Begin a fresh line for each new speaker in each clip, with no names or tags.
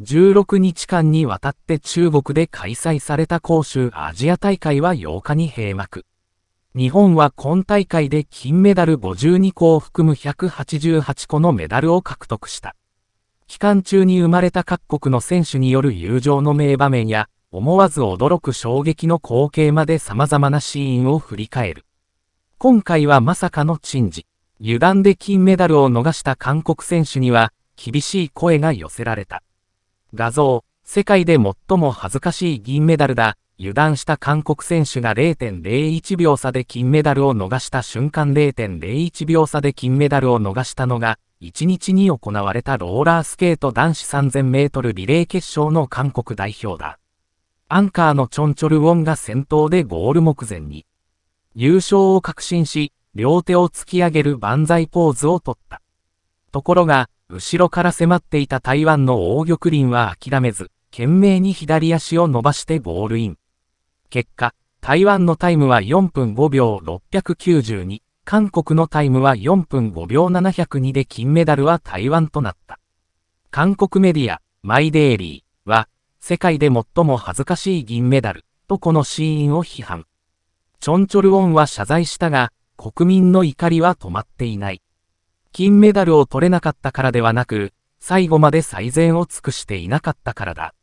16日間にわたって中国で開催された杭州アジア大会は8日に閉幕。日本は今大会で金メダル52個を含む188個のメダルを獲得した。期間中に生まれた各国の選手による友情の名場面や、思わず驚く衝撃の光景まで様々なシーンを振り返る。今回はまさかの珍事。油断で金メダルを逃した韓国選手には、厳しい声が寄せられた。画像、世界で最も恥ずかしい銀メダルだ、油断した韓国選手が0.01秒差で金メダルを逃した瞬間0.01秒差で金メダルを逃したのが、1日に行われたローラースケート男子3000メートルリレー決勝の韓国代表だ。アンカーのチョンチョルウォンが先頭でゴール目前に。優勝を確信し、両手を突き上げる万歳ポーズをとった。ところが、後ろから迫っていた台湾の王玉林は諦めず、懸命に左足を伸ばしてゴールイン。結果、台湾のタイムは4分5秒692、韓国のタイムは4分5秒702で金メダルは台湾となった。韓国メディア、マイデイリーは、世界で最も恥ずかしい銀メダル、とこのシーンを批判。チョンチョルウォンは謝罪したが、国民の怒りは止まっていない。金メダルを取れなかったからではなく、最後まで最善を尽くしていなかったからだ。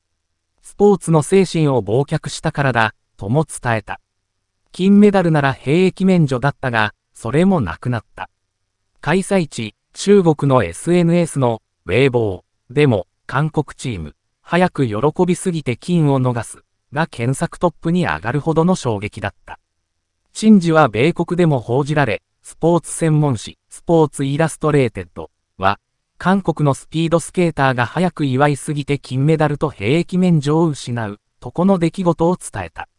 スポーツの精神を忘却したからだ、とも伝えた。金メダルなら兵役免除だったが、それもなくなった。開催地、中国の SNS の、ウェイボー、でも、韓国チーム、早く喜びすぎて金を逃す、が検索トップに上がるほどの衝撃だった。珍事は米国でも報じられ、スポーツ専門誌、スポーツイラストレーテッドは、韓国のスピードスケーターが早く祝いすぎて金メダルと兵役免除を失う、とこの出来事を伝えた。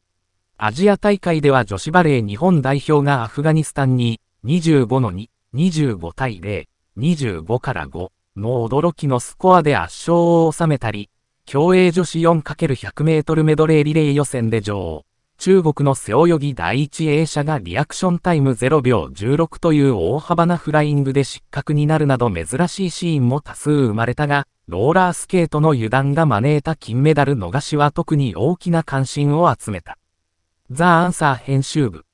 アジア大会では女子バレー日本代表がアフガニスタンに25の2、25対0、25から5の驚きのスコアで圧勝を収めたり、競泳女子 4×100 メートルメドレーリレー予選で女王。中国の背泳ぎ第一泳者がリアクションタイム0秒16という大幅なフライングで失格になるなど珍しいシーンも多数生まれたが、ローラースケートの油断が招いた金メダル逃しは特に大きな関心を集めた。ザ・アンサー編集部